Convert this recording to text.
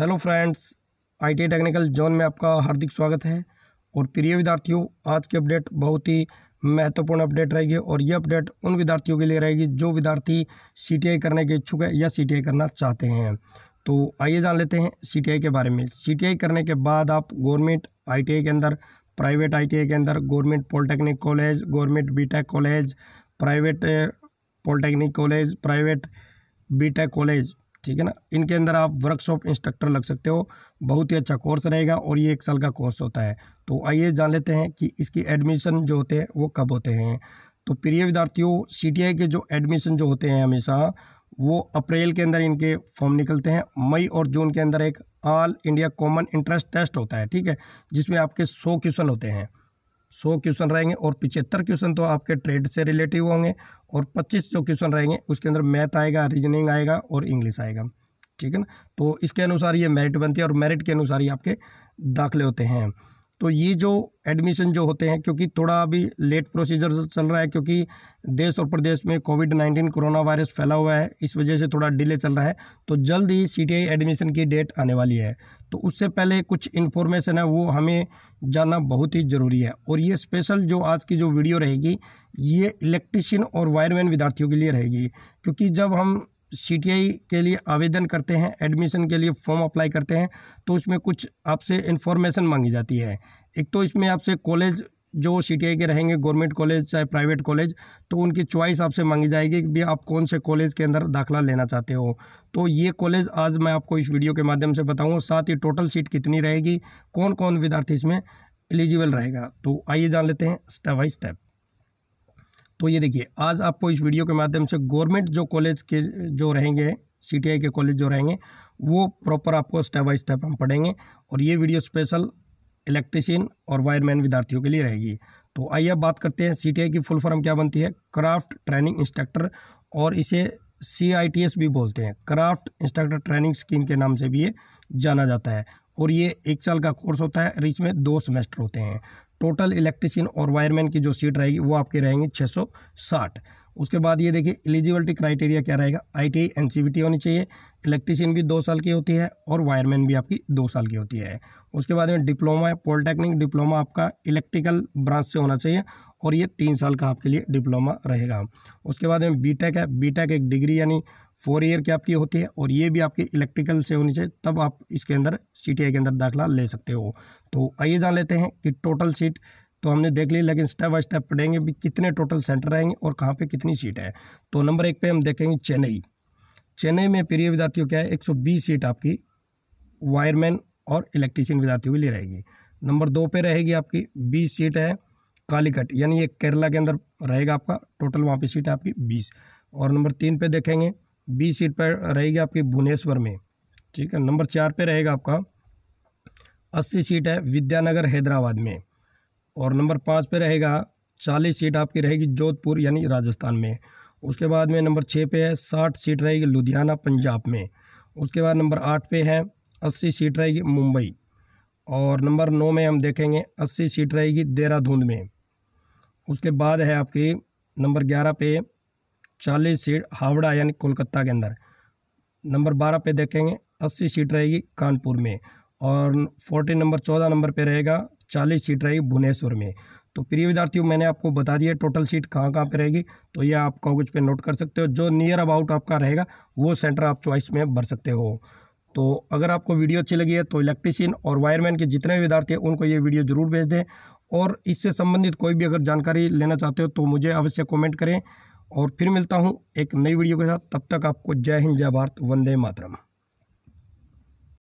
hello friends IT technical zone में आपका हार्दिक स्वागत है और प्रिय विद्यार्थियों आज की अपडेट बहुत ही महत्वपूर्ण अपडेट रहेगी और ये अपडेट उन विद्यार्थियों के लिए रहेगी जो विद्यार्थी सीटीआई करने के इच्छुक है या सीटीआई करना चाहते हैं तो आइए जान लेते हैं सीटीआई के बारे में सीटीआई करने के बाद आप गवर्नमेंट आई के अंदर प्राइवेट आई के अंदर government polytechnic college government B college private polytechnic college private B college ठीक है ना इनके अंदर आप वर्कशॉप इंस्ट्रक्टर लग सकते हो बहुत ही अच्छा कोर्स रहेगा और ये एक साल का कोर्स होता है तो आइए जान लेते हैं कि इसकी एडमिशन जो होते हैं वो कब होते हैं तो प्रिय विद्यार्थियों सी के जो एडमिशन जो होते हैं हमेशा वो अप्रैल के अंदर इनके फॉर्म निकलते हैं मई और जून के अंदर एक all India common interest test होता है ठीक है जिसमें आपके सौ क्वेश्चन होते हैं सौ क्वेश्चन रहेंगे और पिछहत्तर क्वेश्चन तो आपके ट्रेड से रिलेटिव होंगे और पच्चीस जो क्वेश्चन रहेंगे उसके अंदर मैथ आएगा रीजनिंग आएगा और इंग्लिश आएगा ठीक है ना तो इसके अनुसार ये मेरिट बनती है और मेरिट के अनुसार ही आपके दाखिले होते हैं तो ये जो एडमिशन जो होते हैं क्योंकि थोड़ा अभी लेट प्रोसीजर चल रहा है क्योंकि देश और प्रदेश में कोविड नाइन्टीन कोरोना वायरस फैला हुआ है इस वजह से थोड़ा डिले चल रहा है तो जल्द ही सी एडमिशन की डेट आने वाली है तो उससे पहले कुछ इन्फॉर्मेशन है वो हमें जानना बहुत ही ज़रूरी है और ये स्पेशल जो आज की जो वीडियो रहेगी ये इलेक्ट्रिशियन और वायरमैन विद्यार्थियों के लिए रहेगी क्योंकि जब हम सी के लिए आवेदन करते हैं एडमिशन के लिए फॉर्म अप्लाई करते हैं तो उसमें कुछ आपसे इन्फॉर्मेशन मांगी जाती है एक तो इसमें आपसे कॉलेज जो सी के रहेंगे गवर्नमेंट कॉलेज चाहे प्राइवेट कॉलेज तो उनकी चॉइस आपसे मांगी जाएगी कि आप कौन से कॉलेज के अंदर दाखिला लेना चाहते हो तो ये कॉलेज आज मैं आपको इस वीडियो के माध्यम से बताऊँ साथ ही टोटल सीट कितनी रहेगी कौन कौन विद्यार्थी इसमें एलिजिबल रहेगा तो आइए जान लेते हैं स्टेप बाई स्टेप तो ये देखिए आज आपको इस वीडियो के माध्यम से गवर्नमेंट जो कॉलेज के जो रहेंगे सी के कॉलेज जो रहेंगे वो प्रॉपर आपको स्टेप बाय स्टेप हम पढ़ेंगे और ये वीडियो स्पेशल इलेक्ट्रिशियन और वायरमैन विद्यार्थियों के लिए रहेगी तो आइए बात करते हैं सी की फुल फॉर्म क्या बनती है क्राफ्ट ट्रेनिंग इंस्ट्रक्टर और इसे सी भी बोलते हैं क्राफ्ट इंस्ट्रक्टर ट्रेनिंग स्कीम के नाम से भी ये जाना जाता है और ये एक साल का कोर्स होता है और इसमें दो सेमेस्टर होते हैं टोटल इलेक्ट्रिशियन और वायरमैन की जो सीट रहेगी वो आपकी रहेंगी 660 उसके बाद ये देखिए एलिजिबिलिटी क्राइटेरिया क्या रहेगा आई टी टी होनी चाहिए इलेक्ट्रिशियन भी दो साल की होती है और वायरमैन भी आपकी दो साल की होती है उसके बाद में डिप्लोमा है पॉलिटेक्निक डिप्लोमा आपका इलेक्ट्रिकल ब्रांच से होना चाहिए और ये तीन साल का आपके लिए डिप्लोमा रहेगा उसके बाद में बी है बी एक डिग्री यानी फोर ईयर की आपकी होती है और ये भी आपकी इलेक्ट्रिकल से होनी चाहिए तब आप इसके अंदर सी के अंदर दाखिला ले सकते हो तो आइए जान लेते हैं कि टोटल सीट तो हमने देख ली लेकिन स्टेप बाय स्टेप पढ़ेंगे भी कितने टोटल सेंटर रहेंगे और कहाँ पे कितनी सीट है तो नंबर एक पे हम देखेंगे चेन्नई चेन्नई में प्रिय विद्यार्थियों क्या है 120 सीट आपकी वायरमैन और इलेक्ट्रीशियन विद्यार्थियों के लिए रहेगी नंबर दो पे रहेगी आपकी बीस सीट है कालीकट यानी ये केरला के अंदर रहेगा आपका टोटल वहाँ पे सीट है आपकी बीस और नंबर तीन पे देखेंगे बीस सीट पर रहेगी आपकी भुवनेश्वर में ठीक है नंबर चार पे रहेगा आपका अस्सी सीट है विद्यानगर हैदराबाद में और नंबर पाँच पे रहेगा चालीस सीट आपकी रहेगी जोधपुर यानी राजस्थान में उसके बाद में नंबर छः पे है साठ सीट रहेगी लुधियाना पंजाब में उसके बाद नंबर आठ पे है अस्सी सीट रहेगी मुंबई और नंबर नौ में हम देखेंगे अस्सी सीट रहेगी देहरादून में उसके बाद है आपकी नंबर ग्यारह पे चालीस सीट हावड़ा यानी कोलकाता के अंदर नंबर बारह पे देखेंगे अस्सी सीट रहेगी कानपुर में और फोर्टीन नंबर चौदह नंबर पे रहेगा चालीस सीट रहेगी भुवनेश्वर में तो प्रिय विद्यार्थियों मैंने आपको बता दिया टोटल सीट कहाँ कहाँ पे रहेगी तो ये आप कागज पे नोट कर सकते हो जो नियर अबाउट आपका रहेगा वो सेंटर आप चॉइस में भर सकते हो तो अगर आपको वीडियो अच्छी लगी है तो इलेक्ट्रिशियन और वायरमैन के जितने विद्यार्थी हैं उनको ये वीडियो जरूर भेज दें और इससे संबंधित कोई भी अगर जानकारी लेना चाहते हो तो मुझे अवश्य कमेंट करें और फिर मिलता हूँ एक नई वीडियो के साथ तब तक आपको जय हिंद जय भारत वंदे मातरम